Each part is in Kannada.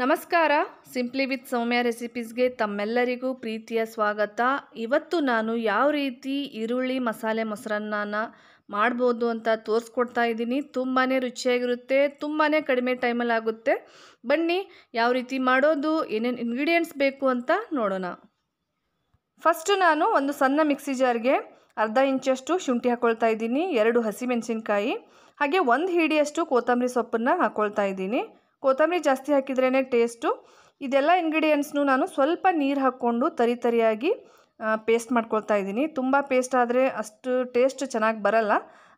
ನಮಸ್ಕಾರ ಸಿಂಪ್ಲಿ ವಿತ್ ಸೌಮ್ಯ ರೆಸಿಪೀಸ್ಗೆ ತಮ್ಮೆಲ್ಲರಿಗೂ ಪ್ರೀತಿಯ ಸ್ವಾಗತ ಇವತ್ತು ನಾನು ಯಾವ ರೀತಿ ಈರುಳ್ಳಿ ಮಸಾಲೆ ಮೊಸರನ್ನ ಮಾಡ್ಬೋದು ಅಂತ ತೋರಿಸ್ಕೊಡ್ತಾ ಇದ್ದೀನಿ ತುಂಬಾ ರುಚಿಯಾಗಿರುತ್ತೆ ತುಂಬಾ ಕಡಿಮೆ ಟೈಮಲ್ಲಿ ಆಗುತ್ತೆ ಬನ್ನಿ ಯಾವ ರೀತಿ ಮಾಡೋದು ಏನೇನು ಇಂಗ್ರೀಡಿಯೆಂಟ್ಸ್ ಬೇಕು ಅಂತ ನೋಡೋಣ ಫಸ್ಟು ನಾನು ಒಂದು ಸಣ್ಣ ಮಿಕ್ಸಿ ಜಾರ್ಗೆ ಅರ್ಧ ಇಂಚಷ್ಟು ಶುಂಠಿ ಹಾಕ್ಕೊಳ್ತಾ ಇದ್ದೀನಿ ಎರಡು ಹಸಿಮೆಣಸಿನ್ಕಾಯಿ ಹಾಗೆ ಒಂದು ಹಿಡಿಯಷ್ಟು ಕೊತ್ತಂಬರಿ ಸೊಪ್ಪನ್ನು ಹಾಕ್ಕೊಳ್ತಾ ಇದ್ದೀನಿ ಕೊತ್ತಂಬರಿ ಜಾಸ್ತಿ ಹಾಕಿದ್ರೇ ಟೇಸ್ಟು ಇದೆಲ್ಲ ಇಂಗ್ರೀಡಿಯೆಂಟ್ಸ್ನು ನಾನು ಸ್ವಲ್ಪ ನೀರು ಹಾಕ್ಕೊಂಡು ತರಿ ತರಿಯಾಗಿ ಪೇಸ್ಟ್ ಮಾಡ್ಕೊಳ್ತಾ ಇದ್ದೀನಿ ತುಂಬ ಪೇಸ್ಟ್ ಆದರೆ ಅಷ್ಟು ಟೇಸ್ಟ್ ಚೆನ್ನಾಗಿ ಬರಲ್ಲ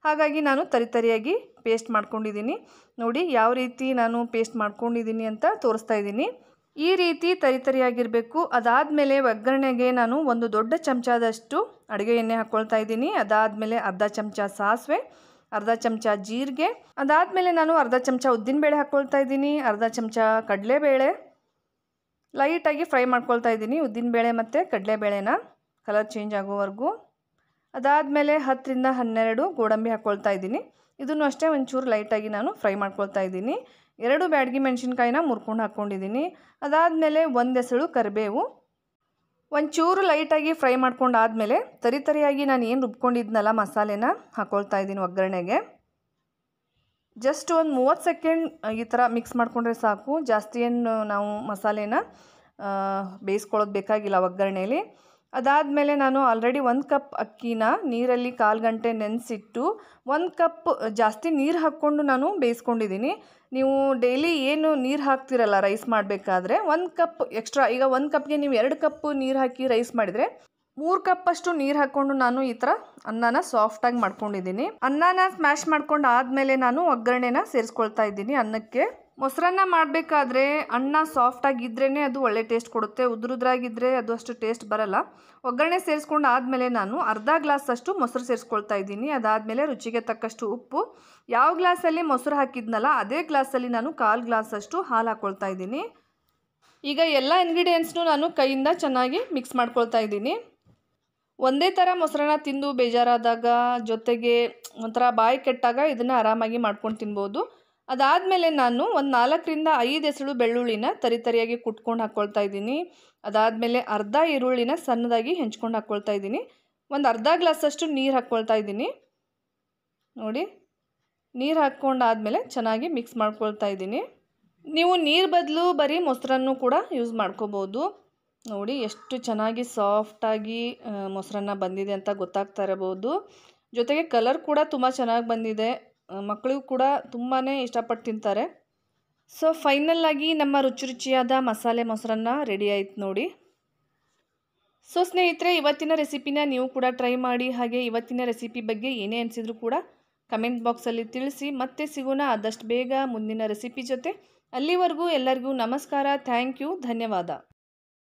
ಹಾಗಾಗಿ ನಾನು ತರಿತರಿಯಾಗಿ ಪೇಸ್ಟ್ ಮಾಡ್ಕೊಂಡಿದ್ದೀನಿ ನೋಡಿ ಯಾವ ರೀತಿ ನಾನು ಪೇಸ್ಟ್ ಮಾಡ್ಕೊಂಡಿದ್ದೀನಿ ಅಂತ ತೋರಿಸ್ತಾ ಇದ್ದೀನಿ ಈ ರೀತಿ ತರಿತರಿಯಾಗಿರಬೇಕು ಅದಾದಮೇಲೆ ಒಗ್ಗರಣೆಗೆ ನಾನು ಒಂದು ದೊಡ್ಡ ಚಮಚದಷ್ಟು ಅಡುಗೆ ಎಣ್ಣೆ ಹಾಕ್ಕೊಳ್ತಾ ಇದ್ದೀನಿ ಅದಾದಮೇಲೆ ಅರ್ಧ ಚಮಚ ಸಾಸಿವೆ ಅರ್ಧ ಚಮಚ ಜೀರಿಗೆ ಅದಾದಮೇಲೆ ನಾನು ಅರ್ಧ ಚಮಚ ಉದ್ದಿನಬೇಳೆ ಹಾಕ್ಕೊಳ್ತಾ ಇದ್ದೀನಿ ಅರ್ಧ ಚಮಚ ಕಡಲೆಬೇಳೆ ಲೈಟಾಗಿ ಫ್ರೈ ಮಾಡ್ಕೊಳ್ತಾ ಇದ್ದೀನಿ ಉದ್ದಿನಬೇಳೆ ಮತ್ತು ಕಡಲೆಬೇಳೆನ ಕಲರ್ ಚೇಂಜ್ ಆಗೋವರೆಗೂ ಅದಾದಮೇಲೆ ಹತ್ತರಿಂದ ಹನ್ನೆರಡು ಗೋಡಂಬಿ ಹಾಕ್ಕೊಳ್ತಾ ಇದ್ದೀನಿ ಇದನ್ನು ಅಷ್ಟೇ ಒಂಚೂರು ಲೈಟಾಗಿ ನಾನು ಫ್ರೈ ಮಾಡ್ಕೊಳ್ತಾ ಇದ್ದೀನಿ ಎರಡು ಬ್ಯಾಡಗಿ ಮೆಣಸಿನ್ಕಾಯಿನ ಮುರ್ಕೊಂಡು ಹಾಕ್ಕೊಂಡಿದ್ದೀನಿ ಅದಾದಮೇಲೆ ಒಂದು ಹೆಸಳು ಕರಿಬೇವು ಒಂಚೂರು ಲೈಟಾಗಿ ಫ್ರೈ ಮಾಡ್ಕೊಂಡು ಆದಮೇಲೆ ತರಿ ತರಿಯಾಗಿ ನಾನು ಏನು ರುಬ್ಕೊಂಡಿದ್ನಲ್ಲ ಮಸಾಲೆನ ಹಾಕೊಳ್ತಾ ಇದ್ದೀನಿ ಒಗ್ಗರಣೆಗೆ ಜಸ್ಟ್ ಒಂದು ಮೂವತ್ತು ಸೆಕೆಂಡ್ ಈ ಥರ ಮಿಕ್ಸ್ ಮಾಡಿಕೊಂಡ್ರೆ ಸಾಕು ಜಾಸ್ತಿ ಏನು ನಾವು ಮಸಾಲೆನ ಬೇಯಿಸ್ಕೊಳ್ಳೋದು ಬೇಕಾಗಿಲ್ಲ ಒಗ್ಗರಣೆಯಲ್ಲಿ ಅದಾದಮೇಲೆ ನಾನು ಆಲ್ರೆಡಿ ಒಂದು ಕಪ್ ಅಕ್ಕಿನ ನೀರಲ್ಲಿ ಕಾಲು ಗಂಟೆ ನೆನೆಸಿಟ್ಟು ಒಂದು ಕಪ್ ಜಾಸ್ತಿ ನೀರು ಹಾಕ್ಕೊಂಡು ನಾನು ಬೇಯಿಸ್ಕೊಂಡಿದ್ದೀನಿ ನೀವು ಡೈಲಿ ಏನು ನೀರು ಹಾಕ್ತಿರಲ್ಲ ರೈಸ್ ಮಾಡಬೇಕಾದ್ರೆ ಒಂದು ಕಪ್ ಎಕ್ಸ್ಟ್ರಾ ಈಗ ಒಂದು ಕಪ್ಗೆ ನೀವು ಎರಡು ಕಪ್ ನೀರು ಹಾಕಿ ರೈಸ್ ಮಾಡಿದರೆ ಮೂರು ಕಪ್ಪಷ್ಟು ನೀರು ಹಾಕ್ಕೊಂಡು ನಾನು ಈ ಥರ ಅನ್ನನ ಸಾಫ್ಟಾಗಿ ಮಾಡ್ಕೊಂಡಿದ್ದೀನಿ ಅನ್ನನ ಸ್ಮ್ಯಾಶ್ ಮಾಡ್ಕೊಂಡು ಆದಮೇಲೆ ನಾನು ಒಗ್ಗರಣೆನ ಸೇರಿಸ್ಕೊಳ್ತಾ ಇದ್ದೀನಿ ಅನ್ನಕ್ಕೆ ಮೊಸರನ್ನ ಮಾಡಬೇಕಾದ್ರೆ ಅನ್ನ ಸಾಫ್ಟಾಗಿದ್ರೇ ಅದು ಒಳ್ಳೆ ಟೇಸ್ಟ್ ಕೊಡುತ್ತೆ ಉದುರುದ್ರಾಗಿದ್ದರೆ ಅದು ಅಷ್ಟು ಟೇಸ್ಟ್ ಬರಲ್ಲ ಒಗ್ಗರಣೆ ಸೇರಿಸ್ಕೊಂಡು ಆದಮೇಲೆ ನಾನು ಅರ್ಧ ಗ್ಲಾಸಷ್ಟು ಮೊಸರು ಸೇರಿಸ್ಕೊಳ್ತಾ ಇದ್ದೀನಿ ಅದಾದಮೇಲೆ ರುಚಿಗೆ ತಕ್ಕಷ್ಟು ಉಪ್ಪು ಯಾವ ಗ್ಲಾಸಲ್ಲಿ ಮೊಸರು ಹಾಕಿದ್ನಲ್ಲ ಅದೇ ಗ್ಲಾಸಲ್ಲಿ ನಾನು ಕಾಲು ಗ್ಲಾಸಷ್ಟು ಹಾಲು ಹಾಕ್ಕೊಳ್ತಾ ಇದ್ದೀನಿ ಈಗ ಎಲ್ಲ ಇನ್ಗ್ರೀಡಿಯೆಂಟ್ಸ್ನು ನಾನು ಕೈಯಿಂದ ಚೆನ್ನಾಗಿ ಮಿಕ್ಸ್ ಮಾಡ್ಕೊಳ್ತಾ ಇದ್ದೀನಿ ಒಂದೇ ಥರ ಮೊಸರನ್ನ ತಿಂದು ಬೇಜಾರಾದಾಗ ಜೊತೆಗೆ ಒಂಥರ ಬಾಯಿ ಕೆಟ್ಟಾಗ ಇದನ್ನು ಆರಾಮಾಗಿ ಮಾಡ್ಕೊಂಡು ತಿನ್ಬೋದು ಅದಾದಮೇಲೆ ನಾನು ಒಂದು ನಾಲ್ಕರಿಂದ ಐದು ಎಸಳು ಬೆಳ್ಳುಳ್ಳಿನ ತರಿತರಿಯಾಗಿ ಕುಟ್ಕೊಂಡು ಹಾಕ್ಕೊಳ್ತಾ ಇದ್ದೀನಿ ಅದಾದಮೇಲೆ ಅರ್ಧ ಈರುಳ್ಳಿನ ಸಣ್ಣದಾಗಿ ಹೆಂಚ್ಕೊಂಡು ಹಾಕ್ಕೊಳ್ತಾ ಇದ್ದೀನಿ ಒಂದು ಅರ್ಧ ಗ್ಲಾಸಷ್ಟು ನೀರು ಹಾಕ್ಕೊಳ್ತಾ ಇದ್ದೀನಿ ನೋಡಿ ನೀರು ಹಾಕ್ಕೊಂಡಾದಮೇಲೆ ಚೆನ್ನಾಗಿ ಮಿಕ್ಸ್ ಮಾಡ್ಕೊಳ್ತಾ ಇದ್ದೀನಿ ನೀವು ನೀರು ಬದಲು ಬರೀ ಮೊಸರನ್ನು ಕೂಡ ಯೂಸ್ ಮಾಡ್ಕೋಬೋದು ನೋಡಿ ಎಷ್ಟು ಚೆನ್ನಾಗಿ ಸಾಫ್ಟಾಗಿ ಮೊಸರನ್ನ ಬಂದಿದೆ ಅಂತ ಗೊತ್ತಾಗ್ತಾ ಇರಬಹುದು ಜೊತೆಗೆ ಕಲರ್ ಕೂಡ ತುಂಬ ಚೆನ್ನಾಗಿ ಬಂದಿದೆ ಮಕ್ಕಳು ಕೂಡ ತುಂಬಾ ಇಷ್ಟಪಟ್ಟು ತಿಂತಾರೆ ಸೊ ಫೈನಲ್ಲಾಗಿ ನಮ್ಮ ರುಚಿ ರುಚಿಯಾದ ಮಸಾಲೆ ಮೊಸರನ್ನ ರೆಡಿ ಆಯಿತು ನೋಡಿ ಸೊ ಸ್ನೇಹಿತರೆ ಇವತ್ತಿನ ರೆಸಿಪಿನ ನೀವು ಕೂಡ ಟ್ರೈ ಮಾಡಿ ಹಾಗೆ ಇವತ್ತಿನ ರೆಸಿಪಿ ಬಗ್ಗೆ ಏನೇ ಅನಿಸಿದ್ರು ಕೂಡ ಕಮೆಂಟ್ ಬಾಕ್ಸಲ್ಲಿ ತಿಳಿಸಿ ಮತ್ತೆ ಸಿಗೋಣ ಆದಷ್ಟು ಬೇಗ ಮುಂದಿನ ರೆಸಿಪಿ ಜೊತೆ ಅಲ್ಲಿವರೆಗೂ ಎಲ್ಲರಿಗೂ ನಮಸ್ಕಾರ ಥ್ಯಾಂಕ್ ಯು ಧನ್ಯವಾದ